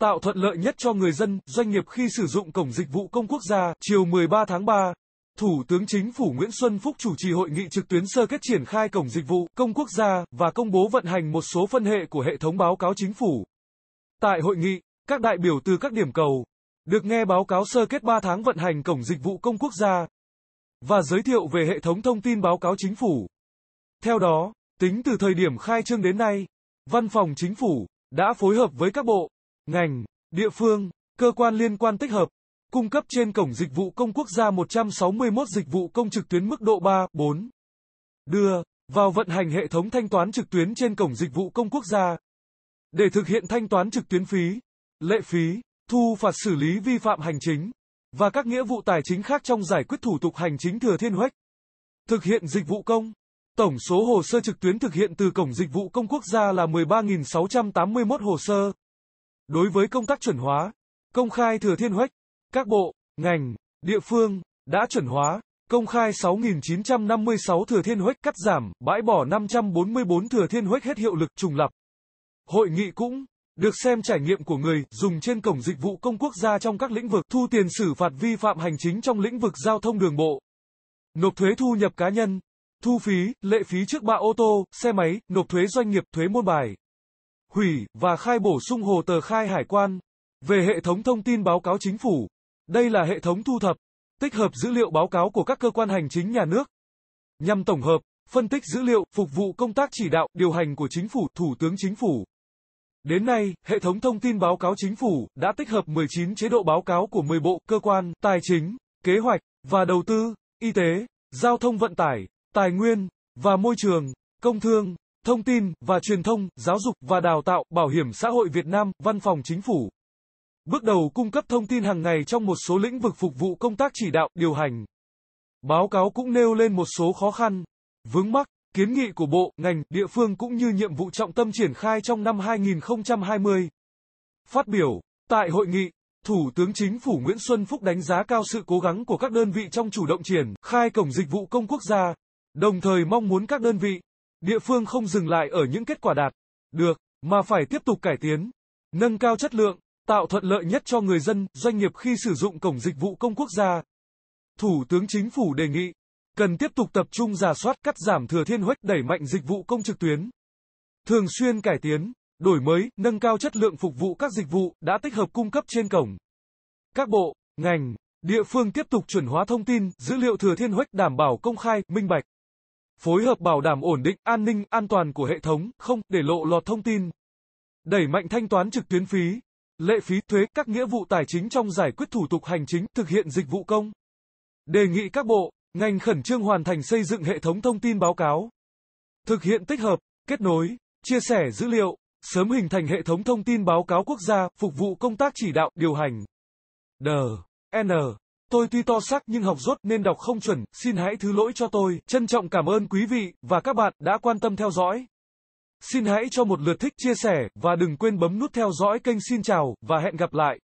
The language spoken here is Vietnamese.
tạo thuận lợi nhất cho người dân, doanh nghiệp khi sử dụng cổng dịch vụ công quốc gia. Chiều 13 tháng 3, Thủ tướng Chính phủ Nguyễn Xuân Phúc chủ trì hội nghị trực tuyến sơ kết triển khai cổng dịch vụ công quốc gia và công bố vận hành một số phân hệ của hệ thống báo cáo chính phủ. Tại hội nghị, các đại biểu từ các điểm cầu được nghe báo cáo sơ kết 3 tháng vận hành cổng dịch vụ công quốc gia và giới thiệu về hệ thống thông tin báo cáo chính phủ. Theo đó, tính từ thời điểm khai trương đến nay, Văn phòng Chính phủ đã phối hợp với các bộ, ngành, địa phương, cơ quan liên quan tích hợp. Cung cấp trên cổng dịch vụ công quốc gia 161 dịch vụ công trực tuyến mức độ 3, 4. Đưa vào vận hành hệ thống thanh toán trực tuyến trên cổng dịch vụ công quốc gia. Để thực hiện thanh toán trực tuyến phí, lệ phí, thu phạt xử lý vi phạm hành chính và các nghĩa vụ tài chính khác trong giải quyết thủ tục hành chính Thừa Thiên Huế. Thực hiện dịch vụ công Tổng số hồ sơ trực tuyến thực hiện từ Cổng Dịch vụ Công Quốc gia là 13.681 hồ sơ. Đối với công tác chuẩn hóa, công khai Thừa Thiên Huếch, các bộ, ngành, địa phương đã chuẩn hóa, công khai 6.956 Thừa Thiên Huếch cắt giảm, bãi bỏ 544 Thừa Thiên Huếch hết hiệu lực trùng lập. Hội nghị cũng được xem trải nghiệm của người dùng trên cổng dịch vụ công quốc gia trong các lĩnh vực thu tiền xử phạt vi phạm hành chính trong lĩnh vực giao thông đường bộ, nộp thuế thu nhập cá nhân, thu phí, lệ phí trước bạ ô tô, xe máy, nộp thuế doanh nghiệp, thuế môn bài hủy và khai bổ sung hồ tờ khai hải quan. Về hệ thống thông tin báo cáo chính phủ, đây là hệ thống thu thập, tích hợp dữ liệu báo cáo của các cơ quan hành chính nhà nước nhằm tổng hợp, phân tích dữ liệu phục vụ công tác chỉ đạo, điều hành của chính phủ, thủ tướng chính phủ. Đến nay, hệ thống thông tin báo cáo chính phủ đã tích hợp 19 chế độ báo cáo của 10 bộ, cơ quan, tài chính, kế hoạch và đầu tư, y tế, giao thông vận tải, tài nguyên và môi trường, công thương, Thông tin và Truyền thông, Giáo dục và Đào tạo, Bảo hiểm xã hội Việt Nam, Văn phòng Chính phủ. Bước đầu cung cấp thông tin hàng ngày trong một số lĩnh vực phục vụ công tác chỉ đạo, điều hành. Báo cáo cũng nêu lên một số khó khăn, vướng mắc, kiến nghị của bộ, ngành, địa phương cũng như nhiệm vụ trọng tâm triển khai trong năm 2020. Phát biểu tại hội nghị, Thủ tướng Chính phủ Nguyễn Xuân Phúc đánh giá cao sự cố gắng của các đơn vị trong chủ động triển khai cổng dịch vụ công quốc gia, đồng thời mong muốn các đơn vị Địa phương không dừng lại ở những kết quả đạt được, mà phải tiếp tục cải tiến, nâng cao chất lượng, tạo thuận lợi nhất cho người dân, doanh nghiệp khi sử dụng cổng dịch vụ công quốc gia. Thủ tướng Chính phủ đề nghị cần tiếp tục tập trung giả soát cắt giảm thừa thiên huế, đẩy mạnh dịch vụ công trực tuyến. Thường xuyên cải tiến, đổi mới, nâng cao chất lượng phục vụ các dịch vụ đã tích hợp cung cấp trên cổng. Các bộ, ngành, địa phương tiếp tục chuẩn hóa thông tin, dữ liệu thừa thiên huế đảm bảo công khai, minh bạch phối hợp bảo đảm ổn định, an ninh, an toàn của hệ thống, không để lộ lọt thông tin. Đẩy mạnh thanh toán trực tuyến phí, lệ phí, thuế, các nghĩa vụ tài chính trong giải quyết thủ tục hành chính, thực hiện dịch vụ công. Đề nghị các bộ, ngành khẩn trương hoàn thành xây dựng hệ thống thông tin báo cáo. Thực hiện tích hợp, kết nối, chia sẻ dữ liệu, sớm hình thành hệ thống thông tin báo cáo quốc gia, phục vụ công tác chỉ đạo, điều hành. Đờ, N. Tôi tuy to sắc nhưng học rốt nên đọc không chuẩn, xin hãy thứ lỗi cho tôi. Trân trọng cảm ơn quý vị và các bạn đã quan tâm theo dõi. Xin hãy cho một lượt thích chia sẻ và đừng quên bấm nút theo dõi kênh xin chào và hẹn gặp lại.